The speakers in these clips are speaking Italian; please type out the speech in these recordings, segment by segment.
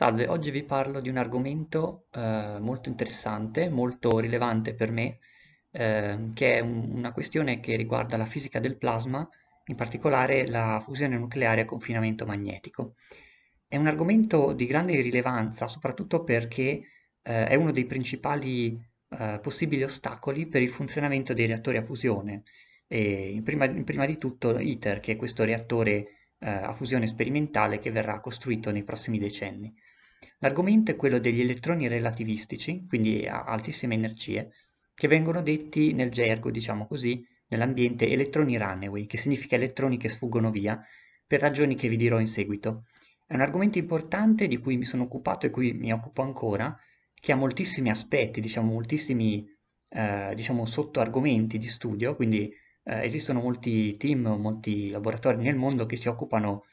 Salve, oggi vi parlo di un argomento eh, molto interessante, molto rilevante per me, eh, che è un, una questione che riguarda la fisica del plasma, in particolare la fusione nucleare a confinamento magnetico. È un argomento di grande rilevanza, soprattutto perché eh, è uno dei principali eh, possibili ostacoli per il funzionamento dei reattori a fusione, E prima, prima, di tutto ITER, che è questo reattore eh, a fusione sperimentale che verrà costruito nei prossimi decenni. L'argomento è quello degli elettroni relativistici, quindi a altissime energie, che vengono detti nel gergo, diciamo così, nell'ambiente elettroni runaway, che significa elettroni che sfuggono via, per ragioni che vi dirò in seguito. È un argomento importante di cui mi sono occupato e cui mi occupo ancora, che ha moltissimi aspetti, diciamo moltissimi eh, diciamo, sottoargomenti di studio, quindi eh, esistono molti team, molti laboratori nel mondo che si occupano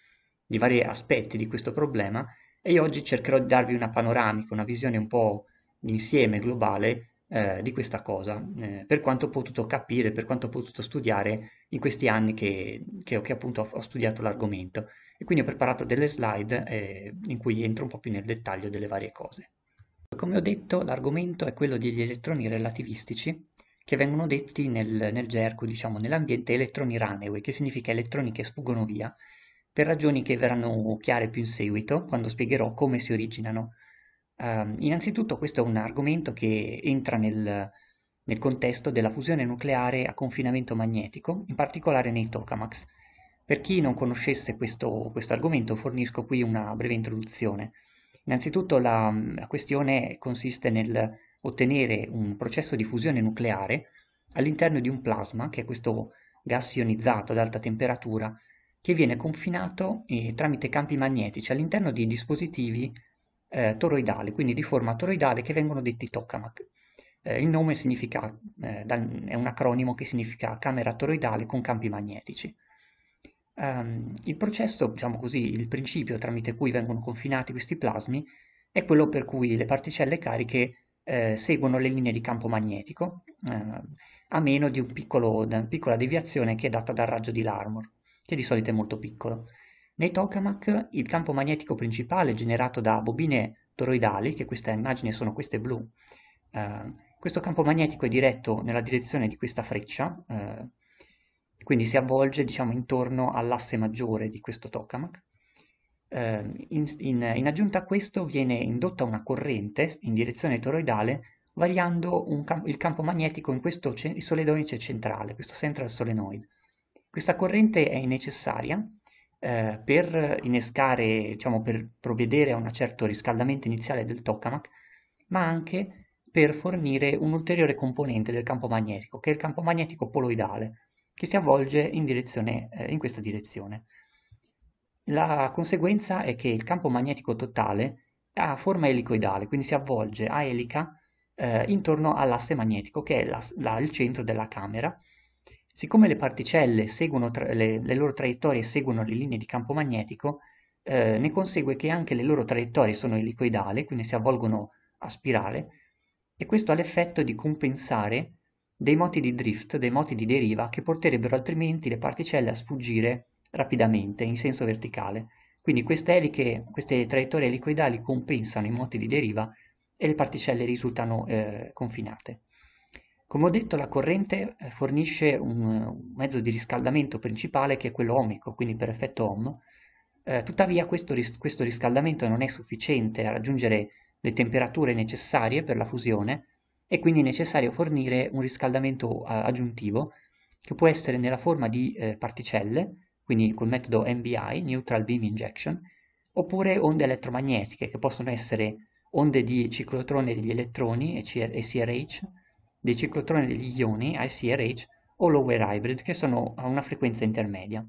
di vari aspetti di questo problema e io oggi cercherò di darvi una panoramica, una visione un po' d'insieme globale eh, di questa cosa, eh, per quanto ho potuto capire, per quanto ho potuto studiare in questi anni che, che, che appunto ho, studiato l'argomento. E quindi ho preparato delle slide eh, in cui entro un po' più nel dettaglio delle varie cose. Come ho detto, l'argomento è quello degli elettroni relativistici, che vengono detti nel, nel gergo, diciamo, nell'ambiente elettroni runaway, che significa elettroni che sfuggono via, per ragioni che verranno chiare più in seguito, quando spiegherò come si originano. Uh, innanzitutto questo è un argomento che entra nel, nel, contesto della fusione nucleare a confinamento magnetico, in particolare nei tokamaks. Per chi non conoscesse questo, questo argomento fornisco qui una breve introduzione. Innanzitutto la, la questione consiste nel ottenere un processo di fusione nucleare all'interno di un plasma, che è questo gas ionizzato ad alta temperatura, che viene confinato eh, tramite campi magnetici all'interno di dispositivi eh, toroidali, quindi di forma toroidale che vengono detti tokamak. Eh, il nome significa, eh, dal, è un acronimo che significa camera toroidale con campi magnetici. Um, il processo, diciamo così, il principio tramite cui vengono confinati questi plasmi è quello per cui le particelle cariche eh, seguono le linee di campo magnetico, ehm, a meno di un piccolo, una piccola deviazione che è data dal raggio di Larmor che di solito è molto piccolo. Nei tokamak il campo magnetico principale è generato da bobine toroidali, che questa immagine sono queste blu, eh, questo campo magnetico è diretto nella direzione di questa freccia, eh, quindi si avvolge diciamo, intorno all'asse maggiore di questo tokamak. Eh, in, in, in aggiunta a questo viene indotta una corrente in direzione toroidale variando camp il campo magnetico in questo solenoide centrale, questo central solenoid. Questa corrente è necessaria eh, per innescare, diciamo, per provvedere a un certo riscaldamento iniziale del tokamak, ma anche per fornire un ulteriore componente del campo magnetico, che è il campo magnetico poloidale, che si avvolge in, direzione, eh, in questa direzione. La conseguenza è che il campo magnetico totale ha forma elicoidale, quindi si avvolge a elica eh, intorno all'asse magnetico, che è la, la, il centro della camera, Siccome le particelle seguono tra, le, le, loro traiettorie seguono le linee di campo magnetico, eh, ne consegue che anche le loro traiettorie sono elicoidali, quindi si avvolgono a spirale, e questo ha l'effetto di compensare dei moti di drift, dei moti di deriva, che porterebbero altrimenti le particelle a sfuggire rapidamente in senso verticale. Quindi queste eliche, queste traiettorie elicoidali compensano i moti di deriva e le particelle risultano eh, confinate. Come ho detto, la corrente eh, fornisce un, mezzo di riscaldamento principale che è quello ohmico, quindi per effetto ohm. Eh, tuttavia questo, ris questo, riscaldamento non è sufficiente a raggiungere le temperature necessarie per la fusione e quindi è necessario fornire un riscaldamento eh, aggiuntivo che può essere nella forma di eh, particelle, quindi col metodo NBI, Neutral Beam Injection, oppure onde elettromagnetiche che possono essere onde di ciclotrone degli elettroni, e CRH, dei ciclotroni degli ioni ICRH o lower hybrid che sono a una frequenza intermedia.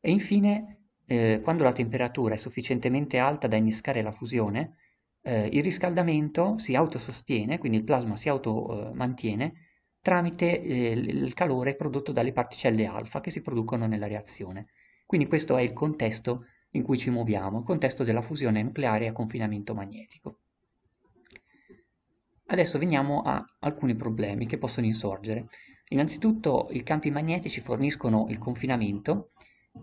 E infine, eh, quando la temperatura è sufficientemente alta da innescare la fusione, eh, il riscaldamento si autosostiene, quindi il plasma si automantiene, eh, tramite il calore prodotto dalle particelle alfa che si producono nella reazione. Quindi questo è il contesto in cui ci muoviamo, il contesto della fusione nucleare a confinamento magnetico. Adesso veniamo a alcuni problemi che possono insorgere. Innanzitutto i campi magnetici forniscono il confinamento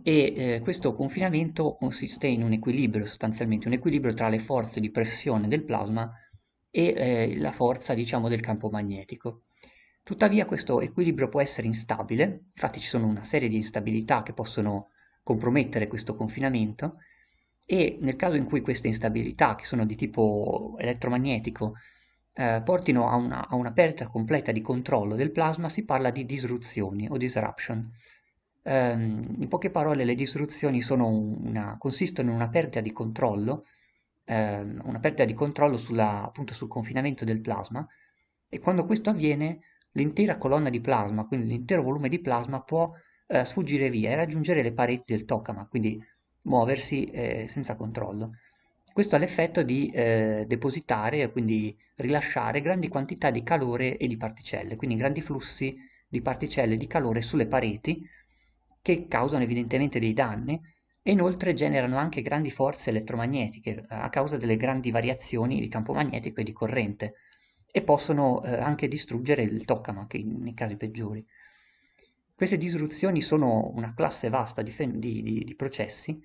e eh, questo confinamento consiste in un equilibrio sostanzialmente, un equilibrio tra le forze di pressione del plasma e eh, la forza diciamo, del campo magnetico. Tuttavia questo equilibrio può essere instabile, infatti ci sono una serie di instabilità che possono compromettere questo confinamento e nel caso in cui queste instabilità, che sono di tipo elettromagnetico, eh, portino a una, a una, perdita completa di controllo del plasma si parla di disruzioni o disruption. Um, in poche parole le disruzioni una, consistono in una perdita di controllo, um, una perdita di controllo sulla, appunto, sul confinamento del plasma e quando questo avviene l'intera colonna di plasma, quindi l'intero volume di plasma può eh, sfuggire via e raggiungere le pareti del tokamak, quindi muoversi eh, senza controllo. Questo ha l'effetto di eh, depositare e quindi rilasciare grandi quantità di calore e di particelle, quindi grandi flussi di particelle e di calore sulle pareti che causano evidentemente dei danni e inoltre generano anche grandi forze elettromagnetiche eh, a causa delle grandi variazioni di campo magnetico e di corrente e possono eh, anche distruggere il tokamak nei casi peggiori. Queste disruzioni sono una classe vasta di, di, di processi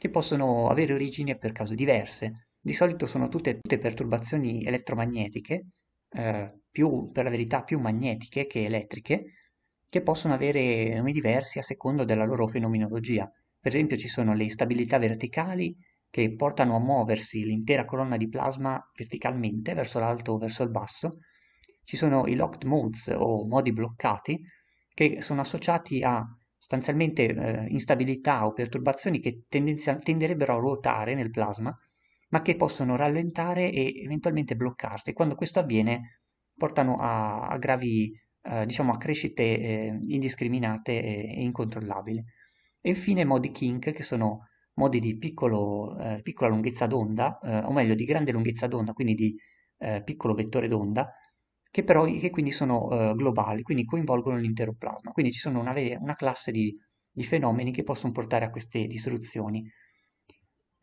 che possono avere origine per cause diverse. Di solito sono tutte, tutte perturbazioni elettromagnetiche, eh, più, per la verità più magnetiche che elettriche, che possono avere nomi diversi a seconda della loro fenomenologia. Per esempio ci sono le instabilità verticali che portano a muoversi l'intera colonna di plasma verticalmente verso l'alto o verso il basso. Ci sono i locked modes o modi bloccati che sono associati a sostanzialmente eh, instabilità o perturbazioni che tenderebbero a ruotare nel plasma, ma che possono rallentare e eventualmente bloccarsi. Quando questo avviene portano a, a gravi, eh, diciamo, a crescite eh, indiscriminate e, incontrollabili. E infine modi kink, che sono modi di piccolo, eh, piccola lunghezza d'onda, eh, o meglio di grande lunghezza d'onda, quindi di eh, piccolo vettore d'onda, che, però, che quindi sono eh, globali, quindi coinvolgono l'intero plasma. Quindi ci sono una, una classe di, di, fenomeni che possono portare a queste distruzioni.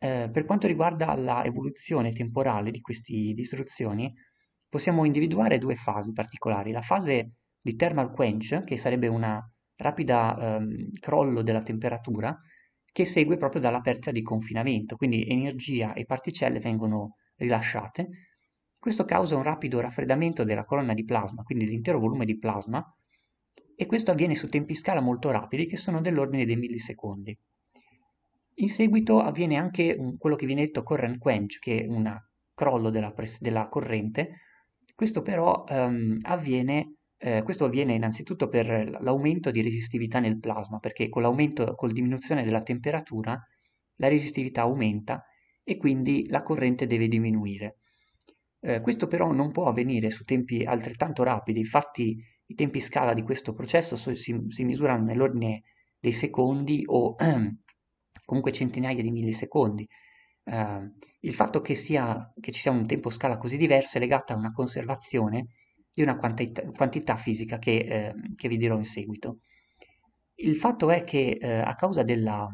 Eh, per quanto riguarda l'evoluzione temporale di queste distruzioni, possiamo individuare due fasi particolari. La fase di thermal quench, che sarebbe un rapido ehm, crollo della temperatura, che segue proprio dalla perdita di confinamento, quindi energia e particelle vengono rilasciate, questo causa un rapido raffreddamento della colonna di plasma, quindi dell'intero volume di plasma, e questo avviene su tempi scala molto rapidi che sono dell'ordine dei millisecondi. In seguito avviene anche quello che viene detto current quench, che è un crollo della, della, corrente. Questo però um, avviene, eh, questo avviene innanzitutto per l'aumento di resistività nel plasma, perché con l'aumento, con la diminuzione della temperatura, la resistività aumenta e quindi la corrente deve diminuire. Eh, questo però non può avvenire su tempi altrettanto rapidi, infatti i tempi scala di questo processo so, si, si, misurano nell'ordine dei secondi o ehm, comunque centinaia di millisecondi. Eh, il fatto che, sia, che, ci sia un tempo scala così diverso è legato a una conservazione di una quantità, quantità fisica che, eh, che, vi dirò in seguito. Il fatto è che eh, a causa della,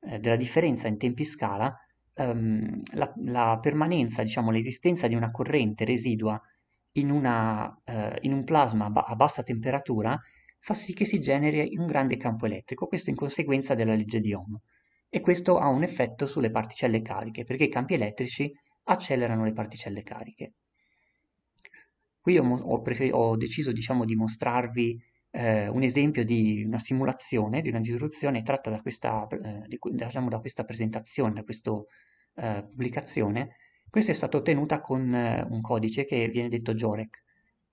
eh, della differenza in tempi scala, um, la, la, permanenza, diciamo l'esistenza di una corrente residua in, una, uh, in un plasma a bassa temperatura fa sì che si generi un grande campo elettrico, questo in conseguenza della legge di Ohm. E questo ha un effetto sulle particelle cariche, perché i campi elettrici accelerano le particelle cariche. Qui ho, ho, ho deciso diciamo, di mostrarvi eh, un esempio di una simulazione, di una risoluzione tratta da questa, eh, diciamo da questa presentazione, da questa eh, pubblicazione, questa è stata ottenuta con eh, un codice che viene detto Jorek,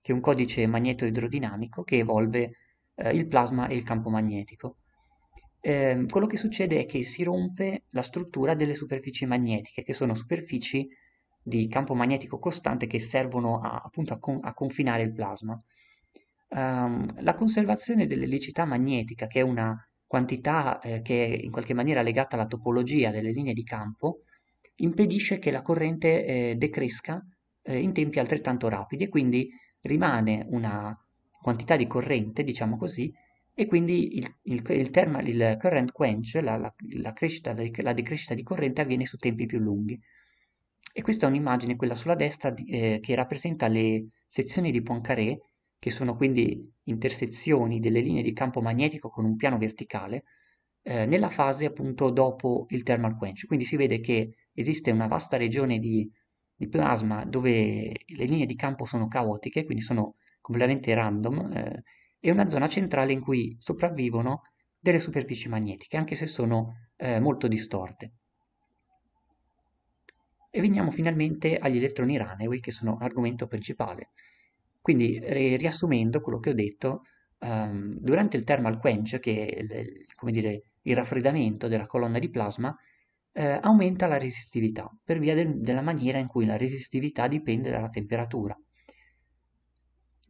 che è un codice magneto-idrodinamico che evolve eh, il plasma e il campo magnetico. Ehm, quello che succede è che si rompe la struttura delle superfici magnetiche, che sono superfici di campo magnetico costante che servono a, appunto a, con a confinare il plasma ehm, la conservazione dell'elicità magnetica, che è una quantità eh, che è in qualche maniera legata alla topologia delle linee di campo, impedisce che la corrente eh, decresca eh, in tempi altrettanto rapidi e quindi rimane una quantità di corrente, diciamo così, e quindi il, il, il, term, il current quench, la, la, la, crescita, la, decrescita di corrente avviene su tempi più lunghi. E questa è un'immagine, quella sulla destra, di, eh, che rappresenta le sezioni di Poincaré che sono quindi intersezioni delle linee di campo magnetico con un piano verticale, eh, nella fase appunto dopo il thermal quench. Quindi si vede che esiste una vasta regione di, di plasma dove le linee di campo sono caotiche, quindi sono completamente random, eh, e una zona centrale in cui sopravvivono delle superfici magnetiche, anche se sono eh, molto distorte. E veniamo finalmente agli elettroni Runaway, che sono l'argomento principale. Quindi, riassumendo quello che ho detto, um, durante il thermal quench, che è il, dire, il raffreddamento della colonna di plasma, eh, aumenta la resistività per via del, della maniera in cui la resistività dipende dalla temperatura.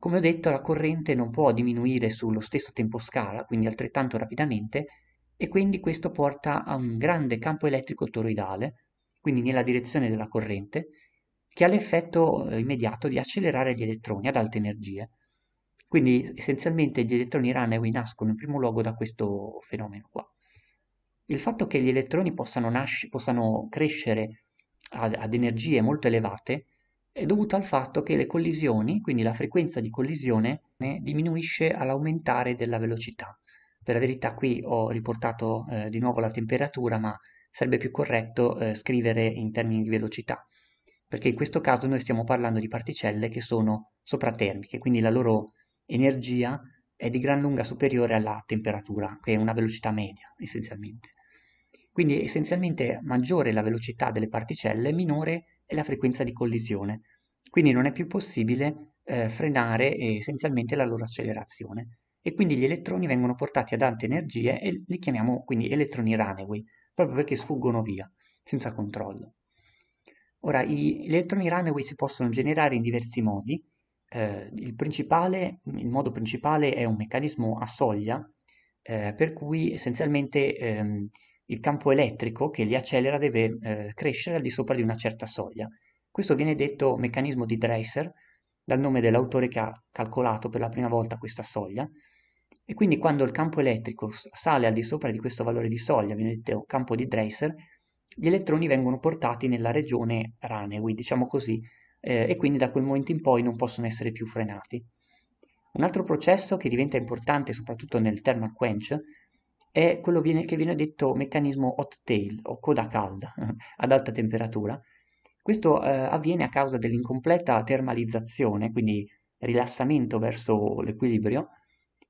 Come ho detto, la corrente non può diminuire sullo stesso tempo scala, quindi altrettanto rapidamente, e quindi questo porta a un grande campo elettrico toroidale, quindi nella direzione della corrente, che ha l'effetto eh, immediato di accelerare gli elettroni ad alte energie. Quindi essenzialmente gli elettroni Runaway nascono in primo luogo da questo fenomeno qua. Il fatto che gli elettroni possano, possano crescere ad, ad energie molto elevate è dovuto al fatto che le collisioni, quindi la frequenza di collisione, diminuisce all'aumentare della velocità. Per la verità qui ho riportato eh, di nuovo la temperatura, ma sarebbe più corretto eh, scrivere in termini di velocità perché in questo caso noi stiamo parlando di particelle che sono sopratermiche, quindi la loro energia è di gran lunga superiore alla temperatura, che è una velocità media essenzialmente. Quindi essenzialmente maggiore la velocità delle particelle, minore è la frequenza di collisione, quindi non è più possibile eh, frenare eh, essenzialmente la loro accelerazione e quindi gli elettroni vengono portati ad alte energie e li chiamiamo quindi elettroni runaway, proprio perché sfuggono via, senza controllo. Ora, gli elettroni runaway si possono generare in diversi modi. Eh, il, il, modo principale è un meccanismo a soglia, eh, per cui essenzialmente ehm, il campo elettrico che li accelera deve eh, crescere al di sopra di una certa soglia. Questo viene detto meccanismo di Dreiser, dal nome dell'autore che ha calcolato per la prima volta questa soglia, e quindi quando il campo elettrico sale al di sopra di questo valore di soglia, viene detto campo di Dreiser, gli elettroni vengono portati nella regione Ranewi, diciamo così, eh, e quindi da quel momento in poi non possono essere più frenati. Un altro processo che diventa importante soprattutto nel thermal quench è quello viene, che viene detto meccanismo hot tail o coda calda ad alta temperatura. Questo eh, avviene a causa dell'incompleta termalizzazione, quindi rilassamento verso l'equilibrio,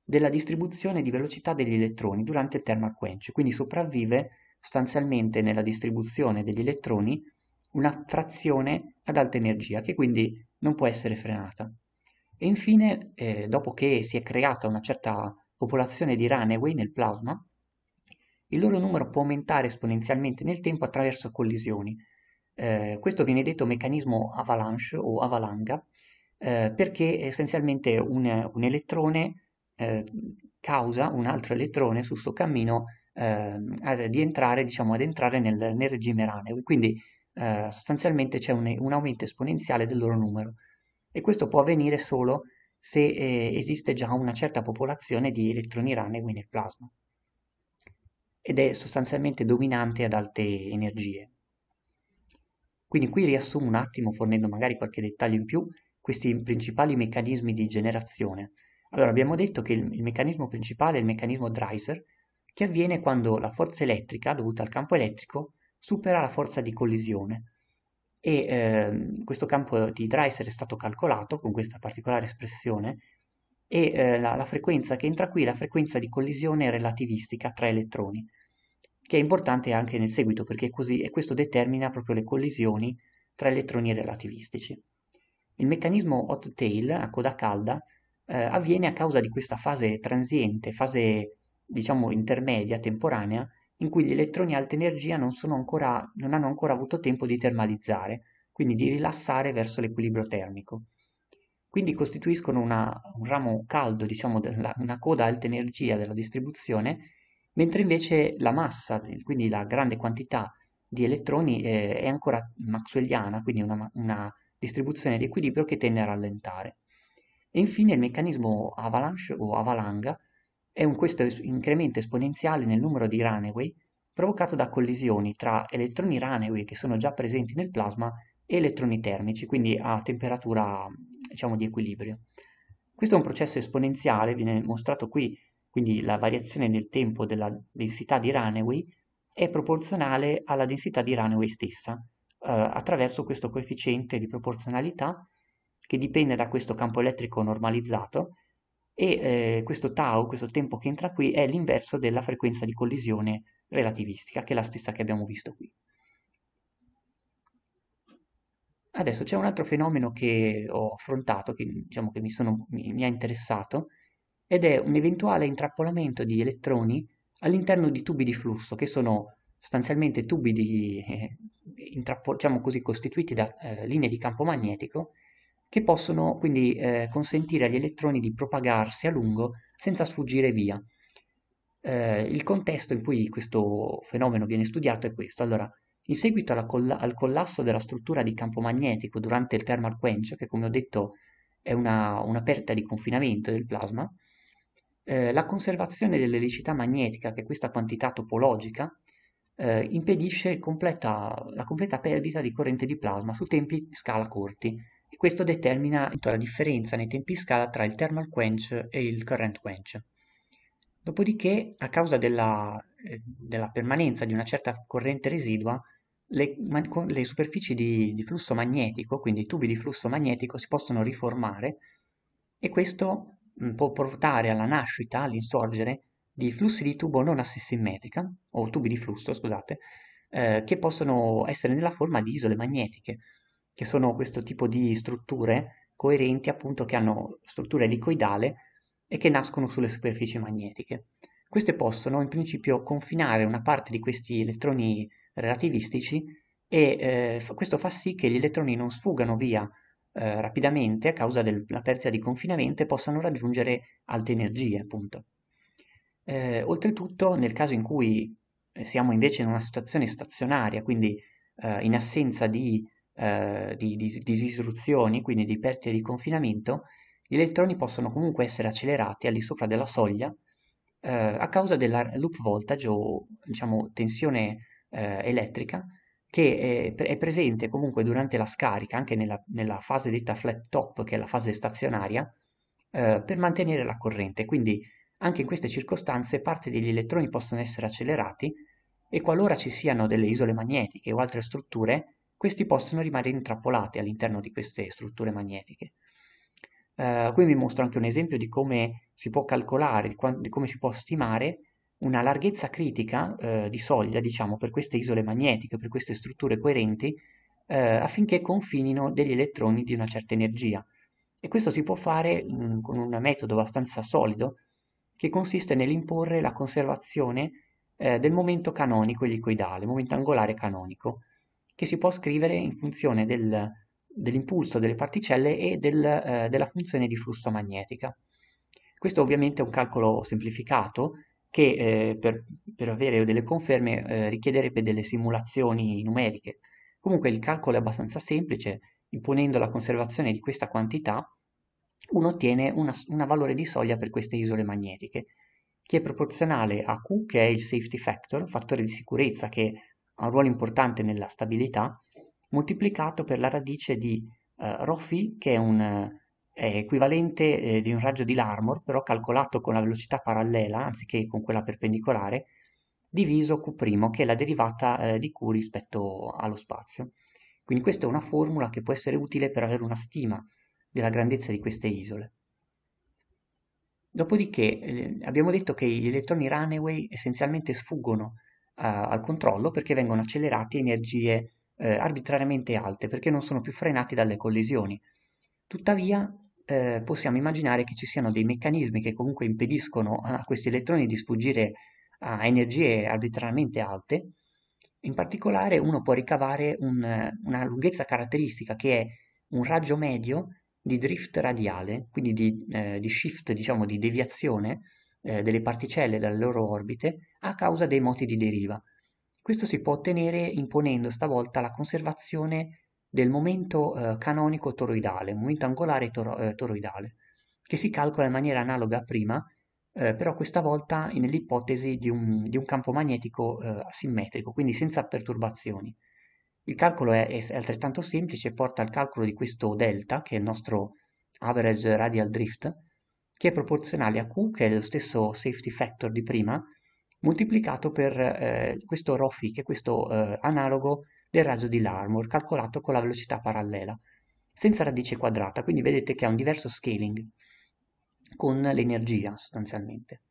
della distribuzione di velocità degli elettroni durante il thermal quench, quindi sopravvive sostanzialmente nella distribuzione degli elettroni una frazione ad alta energia che quindi non può essere frenata. E infine, eh, dopo che si è creata una certa popolazione di Runaway nel plasma, il loro numero può aumentare esponenzialmente nel tempo attraverso collisioni. Eh, questo viene detto meccanismo avalanche o avalanga, eh, perché essenzialmente un, un elettrone eh, causa un altro elettrone sul suo cammino eh, di entrare, diciamo, ad entrare nel, nel regime raneo. Quindi eh, sostanzialmente c'è un, un, aumento esponenziale del loro numero. E questo può avvenire solo se eh, esiste già una certa popolazione di elettroni ranei nel plasma. Ed è sostanzialmente dominante ad alte energie. Quindi qui riassumo un attimo, fornendo magari qualche dettaglio in più, questi principali meccanismi di generazione. Allora, abbiamo detto che il, il meccanismo principale è il meccanismo Dreiser, che avviene quando la forza elettrica dovuta al campo elettrico supera la forza di collisione e eh, questo campo di Dreiser è stato calcolato con questa particolare espressione e eh, la, la, frequenza che entra qui è la frequenza di collisione relativistica tra elettroni che è importante anche nel seguito perché così, e questo determina proprio le collisioni tra elettroni relativistici. Il meccanismo hot tail a coda calda eh, avviene a causa di questa fase transiente, fase diciamo intermedia, temporanea, in cui gli elettroni a alta energia non, ancora, non hanno ancora avuto tempo di termalizzare, quindi di rilassare verso l'equilibrio termico. Quindi costituiscono una, un ramo caldo, diciamo, della, una coda a alta energia della distribuzione, mentre invece la massa, quindi la grande quantità di elettroni eh, è ancora maxwelliana, quindi una, una distribuzione di equilibrio che tende a rallentare. E infine il meccanismo avalanche o avalanga è un questo incremento esponenziale nel numero di runaway provocato da collisioni tra elettroni runaway che sono già presenti nel plasma e elettroni termici, quindi a temperatura diciamo di equilibrio. Questo è un processo esponenziale, viene mostrato qui, quindi la variazione nel tempo della densità di runaway è proporzionale alla densità di runaway stessa, eh, attraverso questo coefficiente di proporzionalità che dipende da questo campo elettrico normalizzato e eh, questo tau, questo tempo che entra qui, è l'inverso della frequenza di collisione relativistica, che è la stessa che abbiamo visto qui. Adesso c'è un altro fenomeno che ho affrontato, che, diciamo, che mi, sono, mi, mi ha interessato, ed è un eventuale intrappolamento di elettroni all'interno di tubi di flusso, che sono sostanzialmente tubi di, eh, diciamo così, costituiti da eh, linee di campo magnetico che possono quindi eh, consentire agli elettroni di propagarsi a lungo senza sfuggire via. Eh, il contesto in cui questo fenomeno viene studiato è questo. Allora, in seguito colla al collasso della struttura di campo magnetico durante il thermal quench, che come ho detto è una, una perdita di confinamento del plasma, eh, la conservazione dell'elicità magnetica, che è questa quantità topologica, eh, impedisce completa, la completa perdita di corrente di plasma su tempi scala corti, e questo determina la differenza nei tempi scala tra il thermal quench e il current quench. Dopodiché, a causa della, eh, della permanenza di una certa corrente residua, le, le superfici di, di flusso magnetico, quindi i tubi di flusso magnetico, si possono riformare e questo mm, può portare alla nascita, all'insorgere, di flussi di tubo non assisimmetrica, o tubi di flusso, scusate, eh, che possono essere nella forma di isole magnetiche, che sono questo tipo di strutture coerenti appunto che hanno struttura elicoidale e che nascono sulle superfici magnetiche. Queste possono in principio confinare una parte di questi elettroni relativistici e eh, questo fa sì che gli elettroni non sfugano via eh, rapidamente a causa della perdita di confinamento e possano raggiungere alte energie appunto. Eh, oltretutto nel caso in cui eh, siamo invece in una situazione stazionaria, quindi eh, in assenza di eh, di, di, disistruzioni, quindi di perdite di confinamento, gli elettroni possono comunque essere accelerati al di sopra della soglia eh, a causa della loop voltage o diciamo, tensione eh, elettrica che è, è, presente comunque durante la scarica, anche nella, nella, fase detta flat top, che è la fase stazionaria, eh, per mantenere la corrente. Quindi anche in queste circostanze parte degli elettroni possono essere accelerati e qualora ci siano delle isole magnetiche o altre strutture, questi possono rimanere intrappolati all'interno di queste strutture magnetiche. Uh, qui vi mostro anche un esempio di come si può calcolare, di, di come si può stimare una larghezza critica uh, di soglia, diciamo, per queste isole magnetiche, per queste strutture coerenti, uh, affinché confinino degli elettroni di una certa energia. E questo si può fare mh, mm, con un metodo abbastanza solido, che consiste nell'imporre la conservazione del momento canonico elicoidale, momento angolare canonico, che si può scrivere in funzione del, dell'impulso delle particelle e del, eh, della funzione di flusso magnetica. Questo ovviamente è un calcolo semplificato che eh, per, per, avere delle conferme eh, richiederebbe delle simulazioni numeriche. Comunque il calcolo è abbastanza semplice, imponendo la conservazione di questa quantità uno ottiene una, una valore di soglia per queste isole magnetiche, che è proporzionale a Q, che è il safety factor, fattore di sicurezza che ha un ruolo importante nella stabilità, moltiplicato per la radice di eh, ρφ, che è, un, eh, è equivalente eh, di un raggio di Larmor, però calcolato con la velocità parallela, anziché con quella perpendicolare, diviso Q', che è la derivata eh, di Q rispetto allo spazio. Quindi questa è una formula che può essere utile per avere una stima della grandezza di queste isole. Dopodiché eh, abbiamo detto che gli elettroni runaway essenzialmente sfuggono a, al controllo perché vengono accelerati a energie eh, arbitrariamente alte, perché non sono più frenati dalle collisioni. Tuttavia eh, possiamo immaginare che ci siano dei meccanismi che comunque impediscono a questi elettroni di sfuggire a energie arbitrariamente alte, in particolare uno può ricavare un, una lunghezza caratteristica che è un raggio medio di drift radiale, quindi di, eh, di shift, diciamo di deviazione, eh, delle particelle dalle loro orbite a causa dei moti di deriva. Questo si può ottenere imponendo stavolta la conservazione del momento eh, canonico toroidale, momento angolare toro eh, toroidale, che si calcola in maniera analoga a prima, eh, però questa volta nell'ipotesi di, di, un campo magnetico eh, asimmetrico, quindi senza perturbazioni. Il calcolo è, è altrettanto semplice, porta al calcolo di questo delta, che è il nostro average radial drift, che è proporzionale a Q, che è lo stesso safety factor di prima, moltiplicato per eh, questo ρφ, che è questo eh, analogo del raggio di Larmor, calcolato con la velocità parallela, senza radice quadrata, quindi vedete che ha un diverso scaling con l'energia sostanzialmente.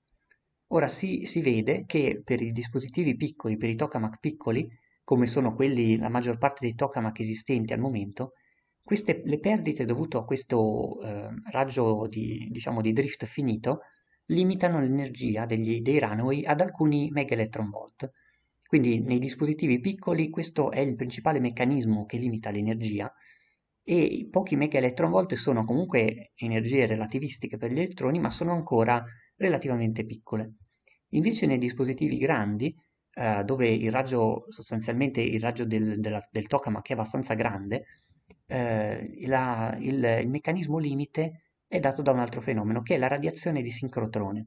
Ora si, si, vede che per i dispositivi piccoli, per i tokamak piccoli, come sono quelli, la maggior parte dei tokamak esistenti al momento, queste, le perdite dovute a questo eh, raggio di, diciamo, di, drift finito limitano l'energia dei runway ad alcuni mega electron volt. Quindi nei dispositivi piccoli questo è il principale meccanismo che limita l'energia e pochi mega electron volt sono comunque energie relativistiche per gli elettroni ma sono ancora relativamente piccole. Invece nei dispositivi grandi eh, dove il raggio sostanzialmente il raggio del, della, del tokamak è abbastanza grande eh, la, il, il, meccanismo limite è dato da un altro fenomeno, che è la radiazione di sincrotrone.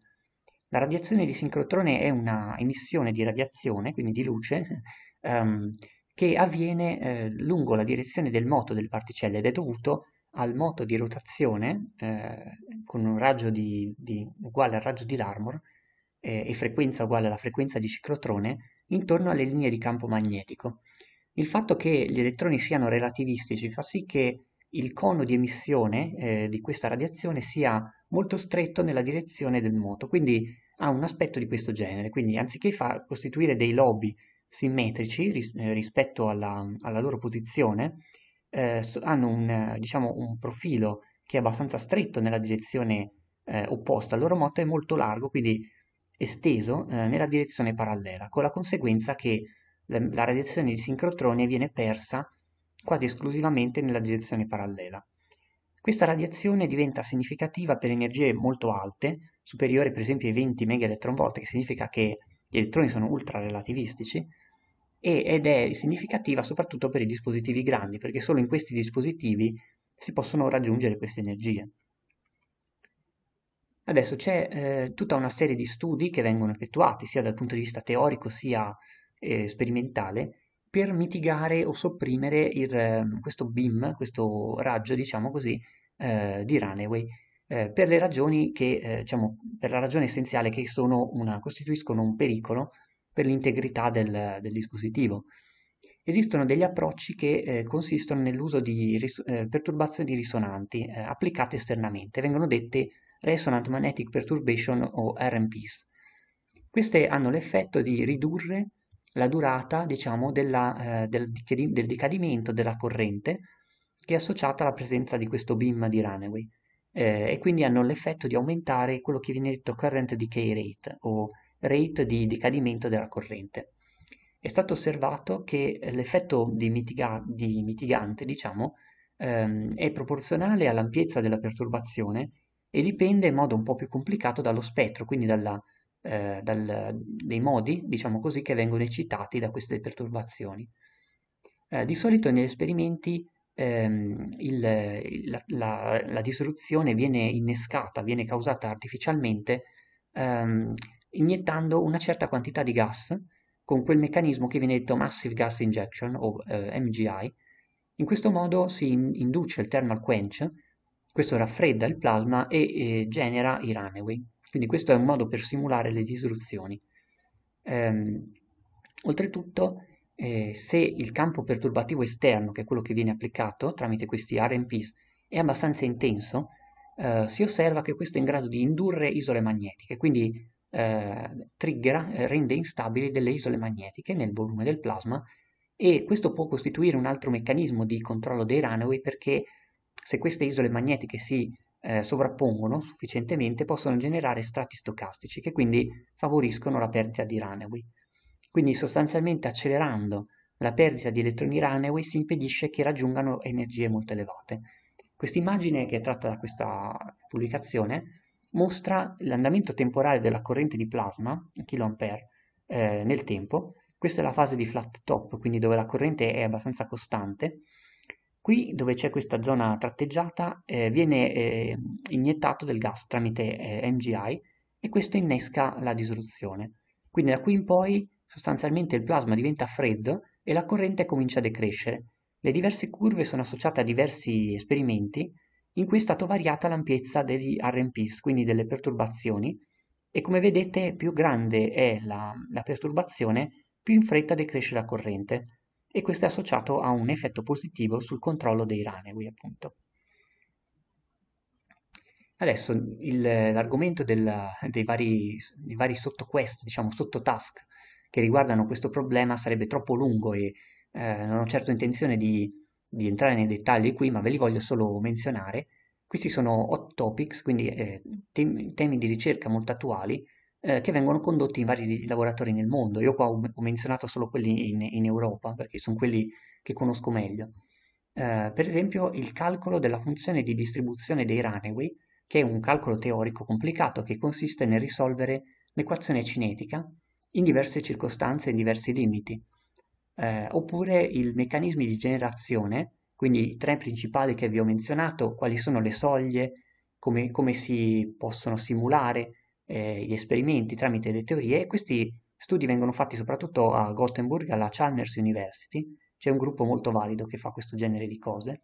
La radiazione di sincrotrone è una emissione di radiazione, quindi di luce, ehm, che avviene eh, lungo la direzione del moto delle particelle ed è dovuto al moto di rotazione eh, con un raggio di, di, uguale al raggio di Larmor eh, e frequenza uguale alla frequenza di ciclotrone intorno alle linee di campo magnetico. Il fatto che gli elettroni siano relativistici fa sì che il cono di emissione eh, di questa radiazione sia molto stretto nella direzione del moto, quindi ha un aspetto di questo genere, quindi anziché costituire dei lobi simmetrici ris eh, rispetto alla, alla, loro posizione, eh, hanno un, diciamo, un, profilo che è abbastanza stretto nella direzione eh, opposta al loro moto è molto largo, quindi esteso eh, nella direzione parallela, con la conseguenza che la radiazione di sincrotrone viene persa quasi esclusivamente nella direzione parallela. Questa radiazione diventa significativa per energie molto alte, superiori per esempio ai 20 MeV, che significa che gli elettroni sono ultrarelativistici, ed è significativa soprattutto per i dispositivi grandi, perché solo in questi dispositivi si possono raggiungere queste energie. Adesso c'è eh, tutta una serie di studi che vengono effettuati, sia dal punto di vista teorico sia eh, sperimentale per mitigare o sopprimere il, ehm, questo beam, questo raggio, diciamo così, eh, di Runaway. Eh, per le ragioni che, eh, diciamo, per la ragione essenziale che una, costituiscono un pericolo per l'integrità del, del dispositivo. Esistono degli approcci che eh, consistono nell'uso di eh, perturbazioni risonanti eh, applicate esternamente, vengono dette Resonant Magnetic Perturbation o RMPs. Queste hanno l'effetto di ridurre la durata diciamo, della, eh, del, del, decadimento della corrente che è associata alla presenza di questo beam di Runaway eh, e quindi hanno l'effetto di aumentare quello che viene detto current decay rate o rate di decadimento della corrente. È stato osservato che l'effetto di, mitiga di, mitigante diciamo, ehm, è proporzionale all'ampiezza della perturbazione e dipende in modo un po' più complicato dallo spettro, quindi dalla eh, dal, dei modi, diciamo così, che vengono eccitati da queste perturbazioni. Eh, di solito negli esperimenti ehm, il, la, la, la, dissoluzione viene innescata, viene causata artificialmente ehm, iniettando una certa quantità di gas con quel meccanismo che viene detto Massive Gas Injection o eh, MGI. In questo modo si induce il thermal quench, questo raffredda il plasma e, e eh, genera i runaway. Quindi questo è un modo per simulare le disruzioni. Ehm, oltretutto, eh, se il campo perturbativo esterno, che è quello che viene applicato tramite questi RMPs, è abbastanza intenso, eh, si osserva che questo è in grado di indurre isole magnetiche, quindi eh, triggera, eh, rende instabili delle isole magnetiche nel volume del plasma e questo può costituire un altro meccanismo di controllo dei runaway perché se queste isole magnetiche si eh, sovrappongono sufficientemente possono generare strati stocastici che quindi favoriscono la perdita di Runaway. Quindi sostanzialmente accelerando la perdita di elettroni Runaway si impedisce che raggiungano energie molto elevate. Quest'immagine che è tratta da questa pubblicazione mostra l'andamento temporale della corrente di plasma, kA, eh, nel tempo. Questa è la fase di flat top, quindi dove la corrente è abbastanza costante, Qui dove c'è questa zona tratteggiata eh, viene eh, iniettato del gas tramite eh, MGI e questo innesca la dissoluzione. Quindi da qui in poi sostanzialmente il plasma diventa freddo e la corrente comincia a decrescere. Le diverse curve sono associate a diversi esperimenti in cui è stata variata l'ampiezza degli RMPs, quindi delle perturbazioni, e come vedete più grande è la, la perturbazione, più in fretta decresce la corrente e questo è associato a un effetto positivo sul controllo dei raneway appunto. Adesso l'argomento dei, dei vari, sottoquest, diciamo sottotask che riguardano questo problema sarebbe troppo lungo e eh, non ho certo intenzione di, di, entrare nei dettagli qui, ma ve li voglio solo menzionare. Questi sono hot topics, quindi eh, temi, temi di ricerca molto attuali, eh, che vengono condotti in vari laboratori nel mondo. Io qua ho, menzionato solo quelli in, in, Europa, perché sono quelli che conosco meglio. Eh, per esempio il calcolo della funzione di distribuzione dei runaway, che è un calcolo teorico complicato che consiste nel risolvere l'equazione cinetica in diverse circostanze e in diversi limiti. Eh, oppure i meccanismi di generazione, quindi i tre principali che vi ho menzionato, quali sono le soglie, come, come si possono simulare, eh, gli esperimenti tramite le teorie e questi studi vengono fatti soprattutto a Gothenburg, alla Chalmers University, c'è un gruppo molto valido che fa questo genere di cose.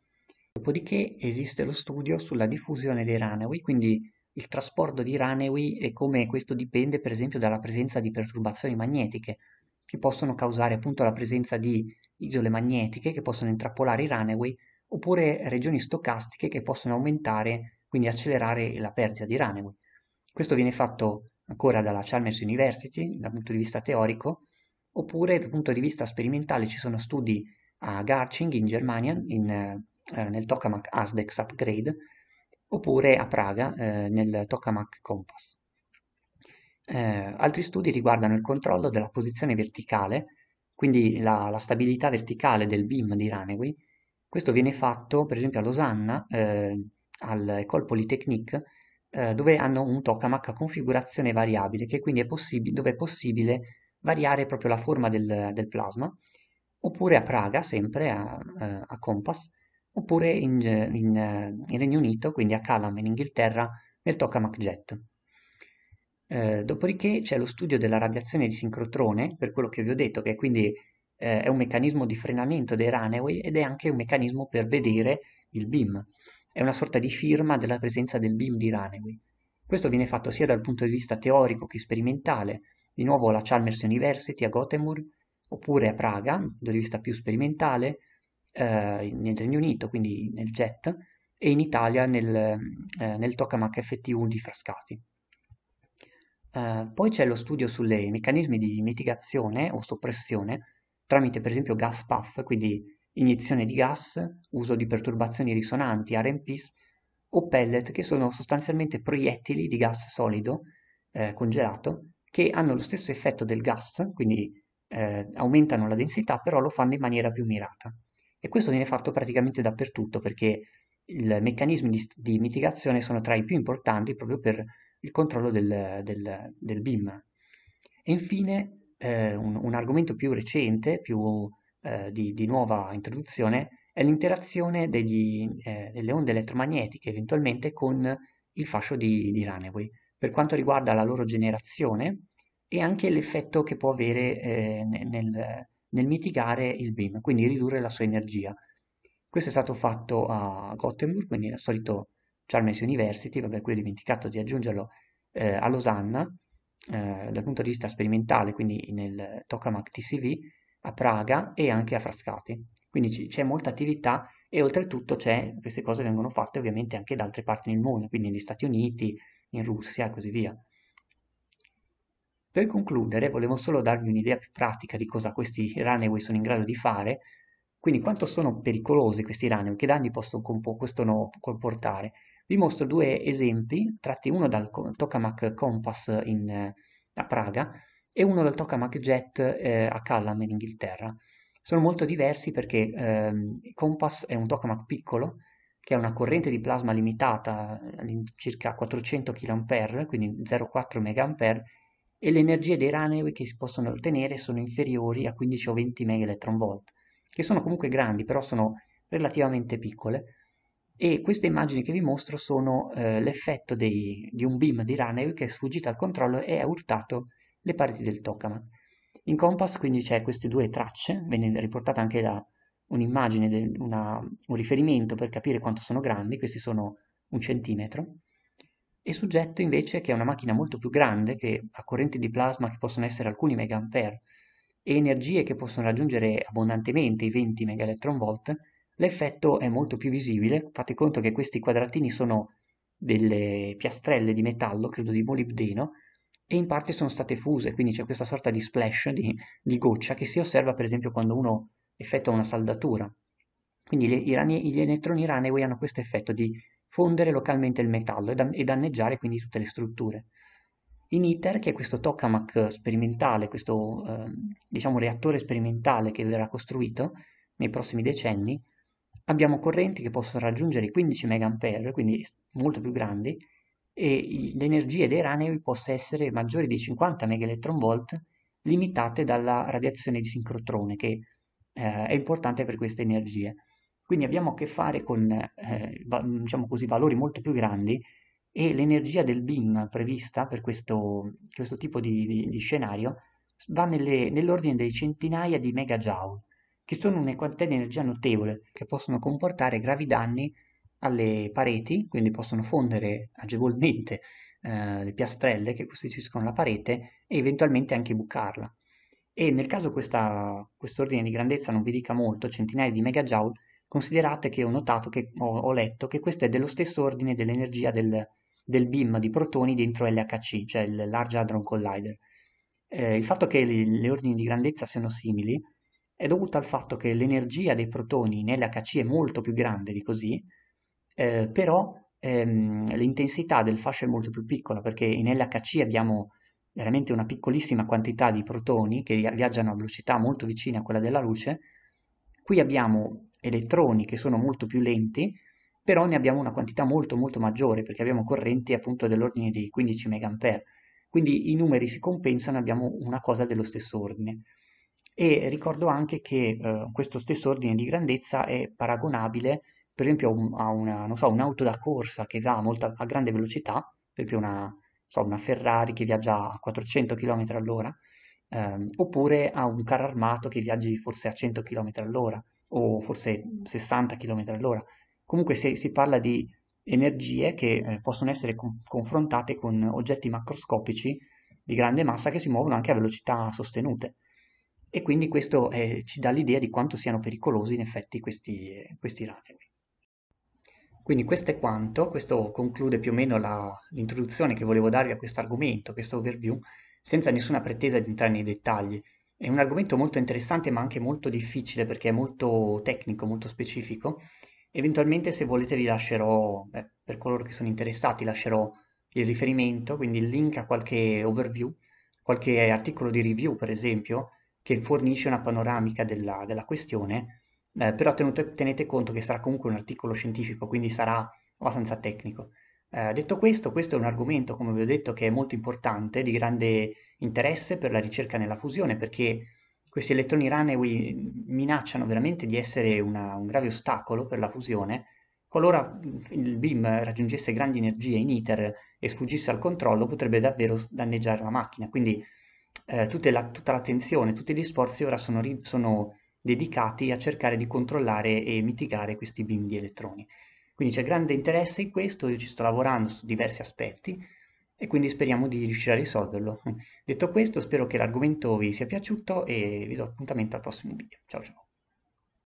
Dopodiché esiste lo studio sulla diffusione dei ranewi, quindi il trasporto di ranewi e come questo dipende per esempio dalla presenza di perturbazioni magnetiche che possono causare appunto la presenza di isole magnetiche che possono intrappolare i ranewi oppure regioni stocastiche che possono aumentare, quindi accelerare la perdita di ranewi. Questo viene fatto ancora dalla Chalmers University dal punto di vista teorico, oppure dal punto di vista sperimentale ci sono studi a Garching in Germania, in, eh, nel Tokamak ASDEX Upgrade, oppure a Praga eh, nel Tokamak Compass. Eh, altri studi riguardano il controllo della posizione verticale, quindi la, la stabilità verticale del beam di Runaway. Questo viene fatto per esempio a Losanna, eh, all'École Polytechnique, eh, dove hanno un tokamak a configurazione variabile, è possib dove è possibile variare proprio la forma del, del plasma, oppure a Praga, sempre a, eh, a Compass, oppure in, in, eh, in, Regno Unito, quindi a Calum in Inghilterra, nel tokamak jet. Eh, dopodiché c'è lo studio della radiazione di sincrotrone, per quello che vi ho detto, che quindi eh, è un meccanismo di frenamento dei runaway ed è anche un meccanismo per vedere il beam. È una sorta di firma della presenza del BIM di Raneway. Questo viene fatto sia dal punto di vista teorico che sperimentale, di nuovo alla Chalmers University a Gothenburg, oppure a Praga, dal punto di vista più sperimentale, eh, nel Regno Unito, quindi nel JET, e in Italia nel, eh, nel Tokamak FT1 di Frascati. Uh, poi c'è lo studio sui meccanismi di mitigazione o soppressione tramite per esempio gas puff, quindi iniezione di gas, uso di perturbazioni risonanti, RMPs, o pellet che sono sostanzialmente proiettili di gas solido eh, congelato che hanno lo stesso effetto del gas, quindi eh, aumentano la densità, però lo fanno in maniera più mirata. E questo viene fatto praticamente dappertutto perché i meccanismi di, di, mitigazione sono tra i più importanti proprio per il controllo del, del, del BIM. E infine eh, un, un, argomento più recente, più eh, di, di, nuova introduzione è l'interazione eh, delle onde elettromagnetiche eventualmente con il fascio di, di Runaway per quanto riguarda la loro generazione e anche l'effetto che può avere eh, nel, nel, mitigare il beam, quindi ridurre la sua energia. Questo è stato fatto a Gothenburg, quindi al solito Chalmers University, vabbè qui ho dimenticato di aggiungerlo, eh, a Losanna, eh, dal punto di vista sperimentale, quindi nel Tokamak TCV, a Praga e anche a Frascati. Quindi c'è molta attività e oltretutto queste cose vengono fatte ovviamente anche da altre parti del mondo, quindi negli Stati Uniti, in Russia e così via. Per concludere, volevo solo darvi un'idea più pratica di cosa questi runaway sono in grado di fare, quindi quanto sono pericolosi questi runaway, che danni possono, possono comportare. Vi mostro due esempi, tratti uno dal Tokamak Compass in, eh, a Praga, e uno lo tocca a MacJet eh, a Callam in Inghilterra. Sono molto diversi perché ehm, Compass è un tokamak piccolo che ha una corrente di plasma limitata eh, circa 400 kA, quindi 0,4 mA, e le energie dei runaway che si possono ottenere sono inferiori a 15 o 20 MeV, che sono comunque grandi, però sono relativamente piccole. E queste immagini che vi mostro sono eh, l'effetto di un beam di runaway che è sfuggito al controllo e ha urtato le pareti del tokamak. In Compass quindi c'è queste due tracce, viene riportata anche da un'immagine, una, un riferimento per capire quanto sono grandi, questi sono un centimetro, e su invece che è una macchina molto più grande, che ha correnti di plasma che possono essere alcuni megaampere, e energie che possono raggiungere abbondantemente i 20 megaelectronvolt, l'effetto è molto più visibile, fate conto che questi quadratini sono delle piastrelle di metallo, credo di molibdeno, e in parte sono state fuse, quindi c'è questa sorta di splash, di, di, goccia, che si osserva per esempio quando uno effettua una saldatura. Quindi gli, rani, gli elettroni runaway hanno questo effetto di fondere localmente il metallo e, da, e danneggiare quindi tutte le strutture. In ITER, che è questo tokamak sperimentale, questo eh, diciamo, reattore sperimentale che verrà costruito nei prossimi decenni, abbiamo correnti che possono raggiungere i 15 mA, quindi molto più grandi, e l'energia dei ranevi possa essere maggiore di 50 MeV limitate dalla radiazione di sincrotrone che eh, è importante per queste energie. Quindi abbiamo a che fare con eh, diciamo così, valori molto più grandi e l'energia del beam prevista per questo, questo tipo di, di, di, scenario va nell'ordine nell dei centinaia di megajoule, che sono una quantità di energia notevole che possono comportare gravi danni alle pareti, quindi possono fondere agevolmente eh, le piastrelle che costituiscono la parete e eventualmente anche bucarla. E nel caso quest'ordine quest di grandezza non vi dica molto, centinaia di megajoule, considerate che ho notato, che ho, ho letto, che questo è dello stesso ordine dell'energia del, del beam di protoni dentro LHC, cioè il Large Hadron Collider. Eh, il fatto che le, le ordini di grandezza siano simili è dovuto al fatto che l'energia dei protoni in LHC è molto più grande di così, eh, però ehm, l'intensità del fascio è molto più piccola perché in LHC abbiamo veramente una piccolissima quantità di protoni che viaggiano a velocità molto vicine a quella della luce, qui abbiamo elettroni che sono molto più lenti, però ne abbiamo una quantità molto molto maggiore perché abbiamo correnti appunto dell'ordine di 15 mA, quindi i numeri si compensano e abbiamo una cosa dello stesso ordine. E ricordo anche che eh, questo stesso ordine di grandezza è paragonabile per esempio a, una, so, un'auto da corsa che va molta, a grande velocità, per esempio una, so, una Ferrari che viaggia a 400 km all'ora, ehm, oppure a un carro armato che viaggi forse a 100 km all'ora o forse 60 km all'ora. Comunque se, si parla di energie che eh, possono essere con, confrontate con oggetti macroscopici di grande massa che si muovono anche a velocità sostenute. E quindi questo eh, ci dà l'idea di quanto siano pericolosi in effetti questi, eh, questi radar. Quindi questo è quanto, questo conclude più o meno l'introduzione che volevo darvi a questo argomento, questo overview, senza nessuna pretesa di entrare nei dettagli. È un argomento molto interessante ma anche molto difficile perché è molto tecnico, molto specifico. Eventualmente se volete vi lascerò, beh, per coloro che sono interessati, lascerò il riferimento, quindi il link a qualche overview, qualche articolo di review per esempio, che fornisce una panoramica della, della questione eh, però tenute, tenete conto che sarà comunque un articolo scientifico, quindi sarà abbastanza tecnico. Eh, detto questo, questo è un argomento, come vi ho detto, che è molto importante, di grande interesse per la ricerca nella fusione, perché questi elettroni runaway eh, minacciano veramente di essere una, un grave ostacolo per la fusione, qualora mm, il beam raggiungesse grandi energie in ITER e sfuggisse al controllo, potrebbe davvero danneggiare la macchina. Quindi eh, la, tutta l'attenzione, tutti gli sforzi ora sono, sono dedicati a cercare di controllare e mitigare questi beam di elettroni. Quindi c'è grande interesse in questo, io ci sto lavorando su diversi aspetti e quindi speriamo di riuscire a risolverlo. Detto questo, spero che l'argomento vi sia piaciuto e vi do appuntamento al prossimo video. Ciao ciao!